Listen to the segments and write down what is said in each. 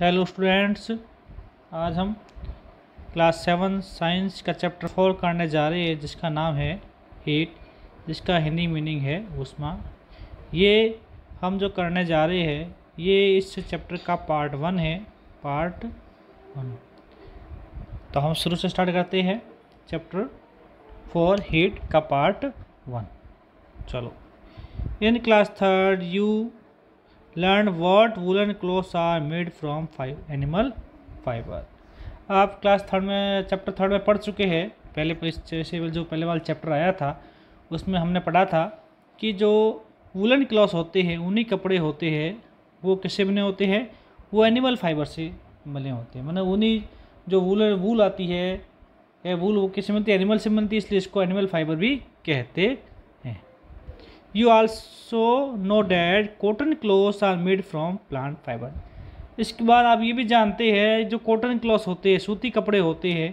hello students आज हम class seven science का चैप्टर फोर करने जा रहे हैं जिसका नाम है हीट जिसका हिंदी मीनिंग है उष्मा ये हम जो करने जा रहे हैं ये इस चैप्टर का पार्ट वन है पार्ट वन तो हम शुरू से स्टार्ट करते हैं चैप्टर फोर हीट का पार्ट वन चलो in class third you learn what woollen clothes are made from five animal fibre आप क्लास थर्ड में चैप्टर थर्ड में पढ़ चुके हैं पहले जो पहले वाला चैप्टर आया था उसमें हमने पढ़ा था कि जो वुलन क्लॉथ होते हैं ऊनी कपड़े होते हैं वो किससे बने होते हैं वो एनिमल फाइबर से बने होते हैं मतलब ऊनी जो वूल वूल आती है या वूल वो किससे बनती है एनिमल से बनती है इसलिए इसको एनिमल फाइबर भी कहते you also know that cotton clothes are made from plant fibre इसके बाद आप ये भी जानते हैं जो कॉटन क्लॉथ होते हैं सूती कपड़े होते हैं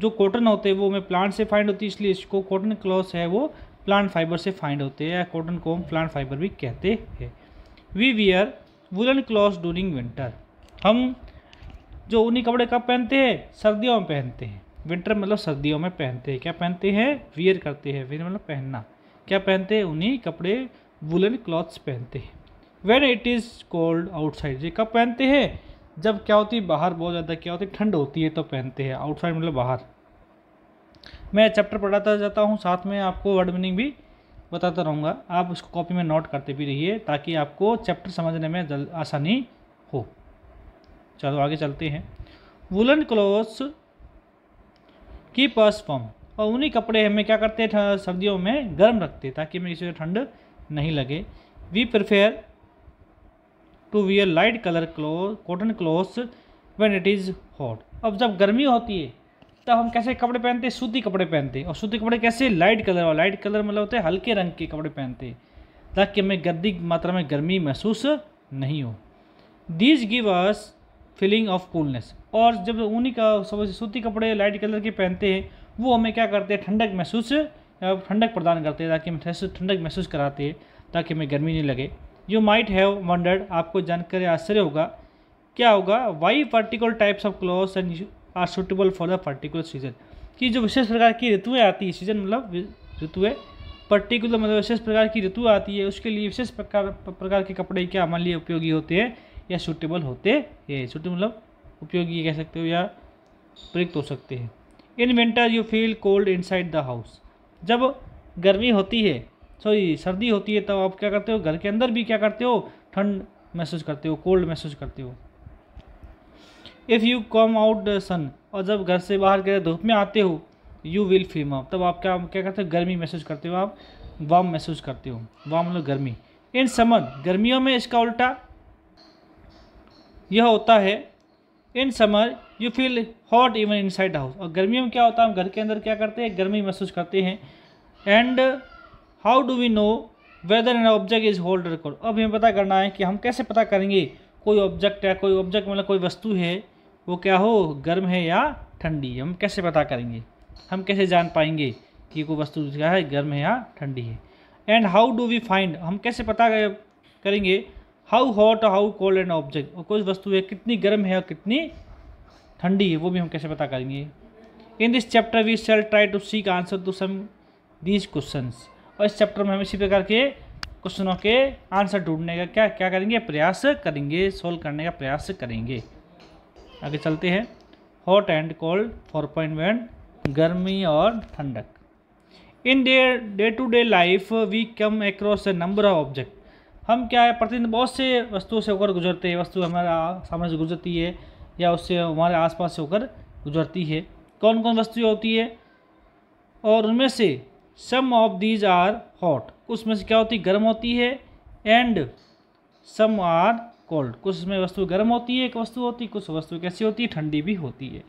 जो कॉटन होते हैं वो हमें प्लांट से फाइंड होती है इसलिए इसको कॉटन क्लॉथ है वो प्लांट फाइबर से फाइंड होते हैं या कॉटन को हम प्लांट फाइबर भी कहते हैं we wear woollen cloth during winter हम जो ऊनी कपड़े कब पहनते हैं सर्दियों में पहनते हैं विंटर मतलब सर्दियों में पहनते हैं क्या पहनते हैं वियर करते हैं वियर मतलब पहनना क्या पहनते हैं उन्हीं कपड़े वुलन क्लॉथ्स पहनते हैं when it is cold outside ये कब पहनते हैं जब क्या होती है बाहर बहुत ज़्यादा क्या होती है ठंड होती है तो पहनते हैं आउटसाइड मतलब बाहर मैं चैप्टर पढ़ाता जाता हूँ साथ में आपको वर्ड मीनिंग भी बताता रहूँगा आप उसको कॉपी में नोट करते भी रहिए ताकि आपको चैप्टर समझने में जल आसानी हो चलो आगे चलते हैं वुलन क्लॉथ्स की पर्स फॉर्म और उन्हीं कपड़े हमें क्या करते हैं सर्दियों में गर्म रखते ताकि हमें किसी को ठंड नहीं लगे we prefer to wear light colour cloth cotton clothes when it is hot अब जब गर्मी होती है तब हम कैसे कपड़े पहनते हैं सूती कपड़े पहनते हैं और सूती कपड़े कैसे लाइट कलर और लाइट कलर मतलब होते हैं हल्के रंग के कपड़े पहनते हैं ताकि हमें गर्दी मात्रा में गर्मी महसूस नहीं हो these give us feeling of coolness और जब ऊनी का सूती कपड़े लाइट कलर के पहनते हैं वो हमें क्या करते हैं ठंडक महसूस ठंडक प्रदान करते हैं ताकि हमें ठंडक महसूस कराते हैं ताकि हमें गर्मी नहीं लगे यू माइट हैव वंडर्ड आपको जानकर आश्चर्य होगा क्या होगा why particular types of clothes and are suitable for the particular season कि जो विशेष प्रकार की ऋतुएँ आती है सीजन मतलब ऋतुएँ पर्टिकुलर मतलब विशेष प्रकार की ऋतु आती है उसके लिए विशेष प्रकार प्रकार के कपड़े क्या हमारे लिए उपयोगी होते हैं या सूटेबल होते हैं सूटेबल मतलब उपयोगी कह सकते हो या प्रयुक्त हो सकते हैं in winter you feel cold inside the house जब गर्मी होती है सॉरी सर्दी होती है तब तो आप क्या करते हो घर के अंदर भी क्या करते हो ठंड महसूस करते हो कोल्ड महसूस करते हो if you come out the sun और जब घर से बाहर गए धूप में आते हो यू विल फीम अप तब आप क्या क्या करते हो गर्मी महसूस करते हो आप वाम महसूस करते हो वाम मतलब गर्मी इन समर गर्मियों में इसका उल्टा यह होता है in summer you feel hot even inside house और गर्मियों में क्या होता है हम घर के अंदर क्या करते हैं गर्मी महसूस करते हैं and how do we know whether an object is hold record अब हमें पता करना है कि हम कैसे पता करेंगे कोई ऑब्जेक्ट है कोई ऑब्जेक्ट मतलब कोई वस्तु है वो क्या हो गर्म है या ठंडी हम कैसे पता करेंगे हम कैसे जान पाएंगे कि कोई वस्तु क्या है गर्म है या ठंडी है and how do we find हम कैसे पता करेंगे how hot how cold and object और कोई वस्तु है कितनी गर्म है और कितनी ठंडी है वो भी हम कैसे पता करेंगे in this chapter we shall try to seek answer to some these question और इस चैप्टर में हम इसी प्रकार के क्वेश्चनों के आंसर ढूंढने का क्या क्या करेंगे प्रयास करेंगे सोल्व करने का प्रयास करेंगे आगे चलते हैं hot and cold four point one गर्मी और ठंडक in day day to day life we come across a number of object हम क्या है प्रतिदिन बहुत से वस्तुओं से होकर गुजरते हैं वस्तु हमारा सामने से गुजरती है या उससे हमारे आसपास से होकर गुजरती है कौन कौन वस्तुएं होती है और उनमें से some of these are hot कुछ में से क्या होती है गर्म होती है एंड सम आर कोल्ड कुछ में वस्तु गर्म होती है एक वस्तु होती कुछ वस्तु कैसी होती है ठंडी भी होती है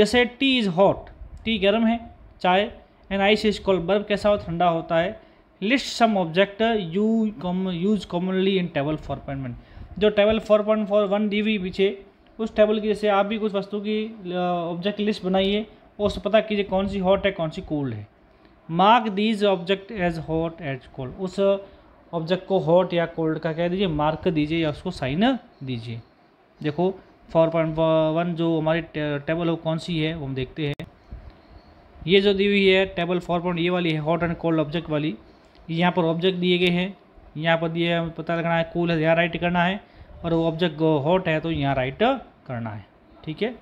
जैसे टी इज़ हॉट टी गर्म है चाय एंड आइस इज कोल्ड बर्फ़ कैसा हो ठंडा होता है list some object you com use commonly in table four point one जो table four point four one डी वी पीछे उस टेबल की जैसे आप भी कुछ वस्तु की ऑब्जेक्ट लिस्ट बनाइए और उससे पता कीजिए कौन सी हॉट है कौन सी कोल्ड है mark these object as hot as cold उस ऑब्जेक्ट को हॉट या कोल्ड का कह दीजिए मार्क दीजिए या उसको साइन दीजिए देखो फोर पॉइंट वन जो हमारी टेबल हो कौन सी है वो हम देखते हैं ये जो दी हुई है टेबल फोर पॉइंट ये वाली है हॉट एंड कोल्ड ऑब्जेक्ट वाली यहाँ पर ऑब्जेक्ट दिए गए हैं यहाँ पर दिए पता लगना है कूल है यहाँ राइट करना है और वो ऑब्जेक्ट हॉट है तो यहाँ राइट करना है ठीक है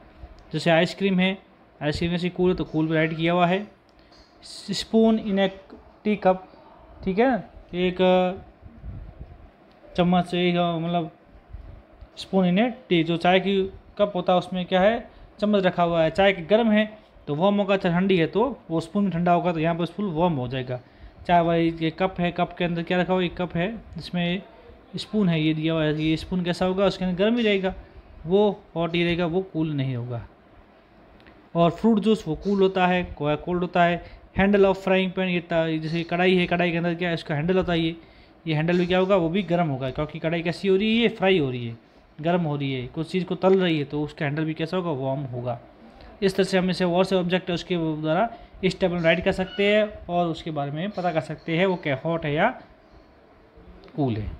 जैसे आइसक्रीम है आइसक्रीम जैसे कूल है तो कूल पर राइट किया हुआ है spoon in a tea cup ठीक है एक चम्मच एक मतलब स्पून इन ए टी जो चाय की कप होता है उसमें क्या है चम्मच रखा हुआ है चाय गर्म है तो वर्म होगा चाहे ठंडी है तो वो स्पून में ठंडा होगा तो यहाँ पर स्पून वर्म हो जाएगा चाय वाई ये कप है कप के अंदर क्या रखा हुआ एक कप है जिसमें स्पून है ये दिया हुआ है ये स्पून कैसा होगा उसके अंदर गर्म ही रहेगा वो हॉट ही रहेगा वो कूल नहीं होगा और फ्रूट जूस वो कूल होता है कोया कोल्ड होता है हैंडल ऑफ फ्राइंग पैन ये जैसे कढ़ाई है कढ़ाई के अंदर क्या है उसका हैंडल होता है ये ये हैंडल भी क्या होगा वो भी गर्म होगा क्योंकि कढ़ाई कैसी हो रही है ये फ्राई हो रही है गर्म हो रही है कुछ चीज़ को तल रही है तो उसका हैंडल भी कैसा होगा वार्म होगा इस तरह से हम इसे और से ऑब्जेक्ट है उसके द्वारा इस टेबल में राइड कर सकते हैं और उसके बारे में पता कर सकते हैं वो क्या हॉट है या कूल है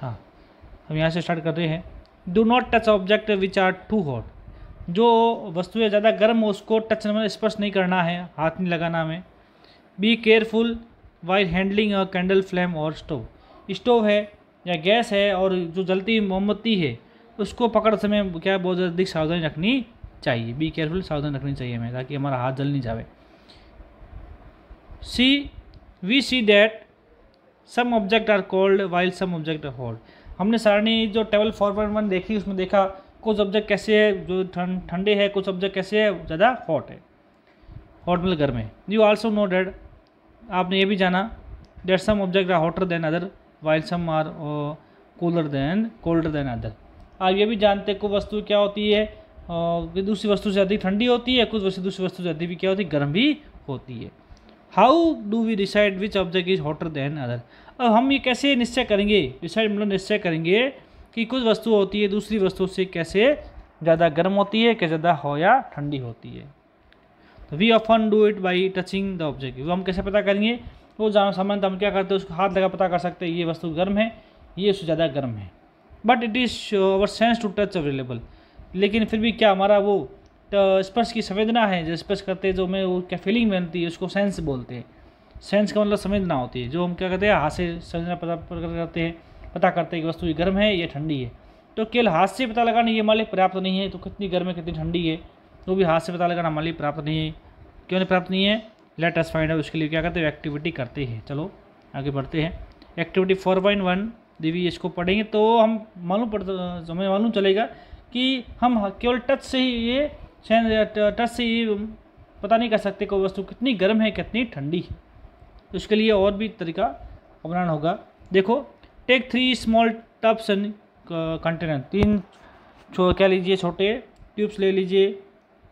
हाँ हम यहाँ से स्टार्ट कर रहे हैं do not touch object which are too hot जो वस्तुएं ज़्यादा गर्म हो उसको टच नंबर स्पर्श नहीं करना है हाथ नहीं लगाना हमें be careful while handling a candle flame और स्टोव स्टोव है या गैस है और जो जलती मोमबत्ती है उसको पकड़ समय क्या बहुत अधिक सावधानी रखनी चाहिए बी केयरफुल सावधानी रखनी चाहिए हमें ताकि हमारा हाथ जल नहीं जाए see we see that some object are cold while some object are hot हमने सारणी जो टेबल फोर पॉइंट वन देखी उसमें देखा कुछ ऑब्जेक्ट कैसे है जो ठंडे है कुछ ऑब्जेक्ट कैसे है ज़्यादा हॉट है हॉट मतलब गर्म है यू ऑल्सो नो डेट आपने ये भी जाना that some object are hotter than other while some are cooler than colder than other आप ये भी जानते कुछ वस्तु क्या होती है uh, दूसरी वस्तु से अधिक ठंडी होती है कुछ वस्तु दूसरी वस्तु से अधिक भी क्या होती है गर्म भी होती है how do we decide which object is hotter than other अब हम ये कैसे निश्चय करेंगे डिसाइड मतलब निश्चय करेंगे कि कुछ वस्तु होती है दूसरी वस्तु से कैसे ज़्यादा गर्म होती है क्या ज़्यादा हो या ठंडी होती है तो we often do it by touching the object वो हम कैसे पता करेंगे वो जाना तो हम क्या करते हैं उसको हाथ लगा पता कर सकते हैं ये वस्तु गर्म है ये उससे ज़्यादा गर्म है but it is our sense to touch available लेकिन फिर भी क्या हमारा वो तो स्पर्श की संवेदना है जो स्पर्श करते जो हमें वो क्या फीलिंग बनती है उसको सेंस बोलते हैं सेंस का मतलब संवेदना होती है जो हम क्या करते हैं हाथ से संवेदना पता करते हैं पता करते हैं कि वस्तु ये गर्म है या ठंडी है तो केवल हाथ से पता लगाना ये मालिक पर्याप्त नहीं है तो कितनी गर्म है कितनी ठंडी है वो भी हाथ से पता लगाना मालिक प्राप्त नहीं है क्यों नहीं प्राप्त नहीं है लेट अस फाइंड आउट उसके लिए क्या करते हैं एक्टिविटी करते हैं चलो आगे बढ़ते हैं एक्टिविटी फोर पॉइंट वन देवी इसको पढ़ेंगे तो हम मालूम पड़ता हमें मालूम चलेगा कि हम केवल टच से ही ये छन टच से ये पता नहीं कर सकते कोई वस्तु कितनी गर्म है कितनी ठंडी है उसके तो लिए और भी तरीका अपनाना होगा देखो take three small tubs and container तीन छो क्या लीजिए छोटे ट्यूब्स ले लीजिए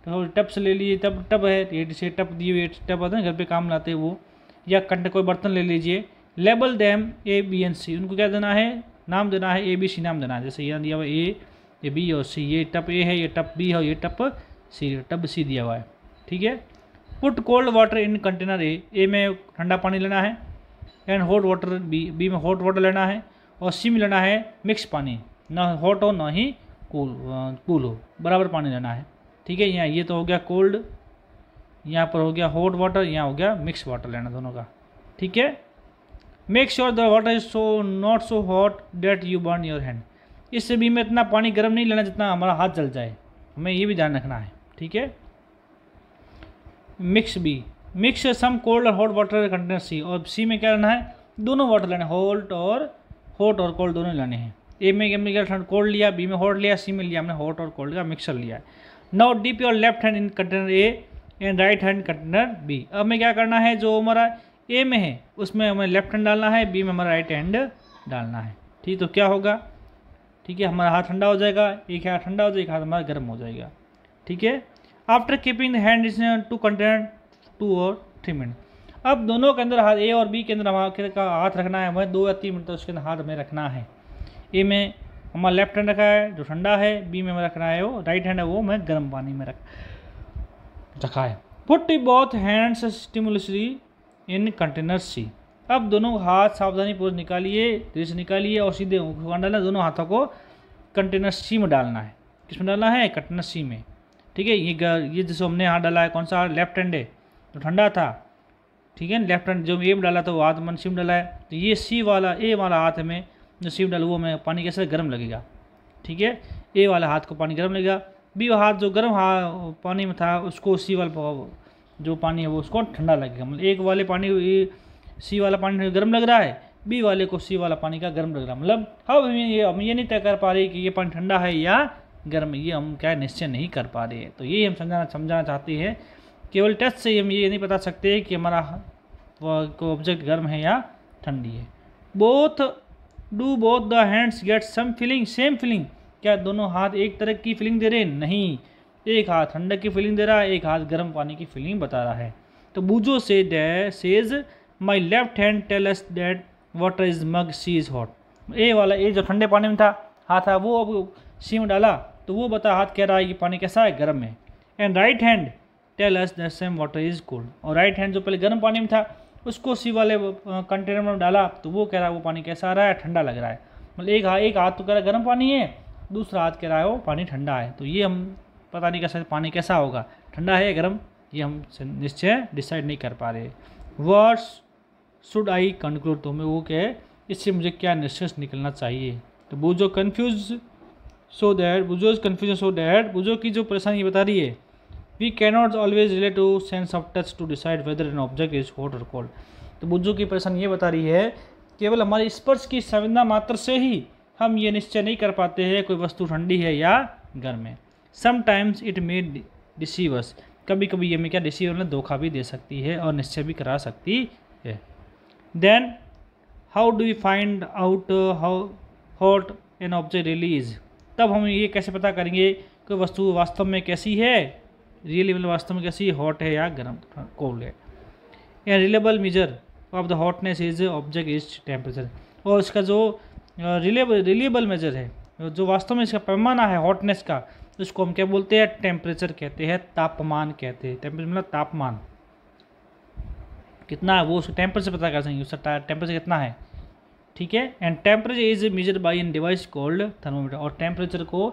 तो टब्स ले लीजिए तब टब है ये जिसे टब दिए हुए टब आते हैं घर पे काम लाते हैं वो या कंटे कोई बर्तन ले लीजिए label them A B and C उनको क्या देना है नाम देना है ए बी सी नाम देना है जैसे यहाँ दिया हुआ ए ये बी और सी ये टप ए है ये टप बी है ये टप सी टब सी दिया हुआ है ठीक है put cold water in container A A में ठंडा पानी लेना है and hot water B B में हॉट वाटर लेना है और सी में लेना है मिक्स पानी ना हॉट हो ना ही कूल कूल हो बराबर पानी लेना है ठीक है यहाँ ये तो हो गया कोल्ड यहाँ पर हो गया हॉट वाटर यहाँ हो गया मिक्स वाटर लेना दोनों का ठीक है make sure the water is so not so hot that you burn your hand इस बी में इतना पानी गर्म नहीं लेना जितना हमारा हाथ जल जाए हमें ये भी ध्यान रखना है ठीक है mix B mix some cold और हॉट वाटर कंटेनर सी और सी में क्या लेना है दोनों वाटर लेने होल्ट और हॉट और कोल्ड दोनों लेने हैं ए में हमने क्या ठंड कोल्ड लिया बी में हॉट लिया सी में लिया हमने हॉट और कोल्ड का मिक्सर लिया है now dip your left hand in container A and right hand container B अब हमें क्या करना है जो हमारा ए में है उसमें हमें लेफ्ट हैंड डालना है बी में हमारा राइट हैंड डालना है ठीक तो क्या होगा ठीक है हमारा हाथ ठंडा हो जाएगा एक हाथ ठंडा हो जाएगा एक हाथ हमारा गर्म हो जाएगा ठीक है after keeping the hand is two container two और थ्री मिनट अब दोनों के अंदर हाथ ए और बी के अंदर हमारे का हाथ रखना है हमें दो या तीन मिनट तक उसके अंदर हाथ में रखना है ए में हमारा लेफ्ट हैंड रखा है जो ठंडा है बी में हमें रखना है वो राइट हैंड है वो हमें गर्म पानी में रख रखा है put both hands simultaneously in container C अब दोनों हाथ सावधानी पूर्व निकालिए धीरे से निकालिए और सीधे डालना दोनों हाथों को कंटेनर सी में डालना है किस में डालना है कंटेनर सी में ठीक है ये ये जिसको हमने यहाँ डाला है कौन सा लेफ्ट हैंड है तो ठंडा था ठीक है लेफ्ट हैंड जो एम डाला था वो हाथ मन सिम डाला है तो ये सी वाला ए वाला हाथ में जो सिम डाला वो हमें पानी कैसे गर्म लगेगा ठीक है ए वाला हाथ को पानी गर्म लगेगा बी हाथ जो गर्म हाथ पानी में था उसको सी वाला जो पानी है वो उसको ठंडा लगेगा मतलब एक वाले पानी सी वाला पानी गर्म लग रहा है बी वाले को सी वाला पानी का गर्म लग रहा है मतलब अब हम ये हम ये नहीं तय कर पा रहे कि ये पानी ठंडा है या गर्म ये हम क्या निश्चय नहीं कर पा रहे हैं तो यही हम समझाना समझाना चाहते हैं केवल टेस्ट से हम ये नहीं बता सकते कि हमारा को ऑब्जेक्ट गर्म है या ठंडी है both do both the hands get same feeling same feeling क्या दोनों हाथ एक तरह की फीलिंग दे रहे नहीं एक हाथ ठंडक की फीलिंग दे रहा है एक हाथ गर्म पानी की फीलिंग बता रहा है तो बूझो से says my left hand tell us that water is mug C is hot A वाला ए जो ठंडे पानी में था हाथ था वो अब सी में डाला तो वो बता हाथ कह रहा है कि पानी कैसा है गर्म है and right hand tell us the same water is cold और राइट हैंड जो पहले गर्म पानी में था उसको सी वाले कंटेनर में डाला तो वो कह रहा है वो पानी कैसा आ रहा है ठंडा लग रहा है मतलब एक हाथ एक हाथ तो कह रहा है गर्म पानी है दूसरा हाथ कह रहा है वो पानी ठंडा है तो ये हम पता नहीं सकते पानी कैसा होगा ठंडा है या गर्म ये हम निश्चय डिसाइड नहीं कर पा रहे वर्ड्स शुड आई कंक्लूड तो हमें वो कहे इससे मुझे क्या निश्चय निकलना चाहिए तो वो जो confuse so that Boojho is confusion so that Boojho की जो परेशानी बता रही है we cannot always relate to sense of touch to decide whether an object is hot और कोल्ड तो बुजो की परेशानी ये बता रही है केवल हमारे स्पर्श की संवेदना मात्र से ही हम ये निश्चय नहीं कर पाते हैं कोई वस्तु ठंडी है या गर्म है समटाइम्स इट मे डिसीवस कभी कभी ये हमें क्या डिसीव धोखा भी दे सकती है और निश्चय भी करा सकती है then how do you find out how hot an object really तब हम ये कैसे पता करेंगे कि वस्तु वास्तव में कैसी है रियलेबल वास्तव में कैसी हॉट है या गर्म कोल्ड हाँ, है या reliable measure of the hotness is object is temperature और इसका जो रिलेबल रिलेबल मेजर है जो वास्तव में इसका पैमाना है हॉटनेस का उसको हम क्या बोलते हैं टेम्परेचर कहते हैं तापमान कहते हैं टेम्परेचर मतलब तापमान कितना है वो उसको टेम्परेचर पता कर सकेंगे उसका टेम्परेचर कितना है ठीक है and temperature is measure by an device called thermometer और टेम्परेचर को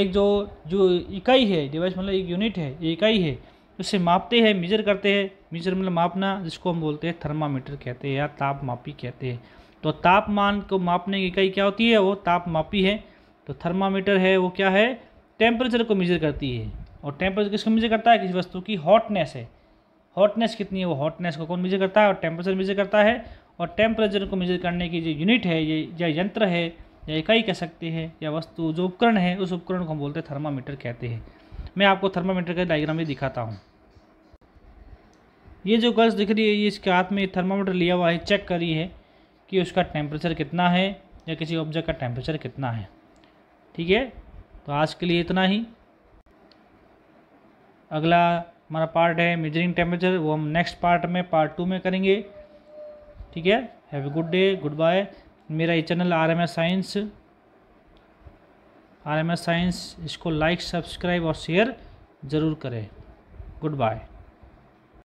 एक जो जो इकाई है डिवाइस मतलब एक यूनिट है इकाई है उसे मापते हैं मेजर करते हैं मेजर मतलब मापना जिसको हम बोलते हैं थर्मामीटर कहते हैं या तापमापी कहते हैं तो तापमान को मापने की इकाई क्या होती है वो तापमापी है तो थर्मामीटर है वो क्या है टेम्परेचर को मेजर करती है और टेम्परेचर किसको मेजर करता है किसी वस्तु की हॉटनेस है हॉटनेस कितनी है वो हॉटनेस को कौन मेजर करता है और टेम्परेचर मेजर करता है और टेम्परेचर को मेजर करने की जो यूनिट है ये या यंत्र है या इकाई कह सकते हैं या वस्तु जो उपकरण है उस उपकरण को हम बोलते हैं थर्मामीटर कहते हैं मैं आपको थर्मामीटर का डायग्राम भी दिखाता हूँ ये जो गर्ल्स दिख रही है ये इसके हाथ में थर्मामीटर लिया हुआ है चेक करी है कि उसका टेम्परेचर कितना है या किसी ऑब्जेक्ट का टेम्परेचर कितना है ठीक है तो आज के लिए इतना ही अगला हमारा पार्ट है मेजरिंग टेम्परेचर वो हम नेक्स्ट पार्ट में पार्ट टू में करेंगे ठीक है have a good day goodbye मेरा ये channel R M S science R M S science इसको लाइक सब्सक्राइब और शेयर ज़रूर करें गुड बाय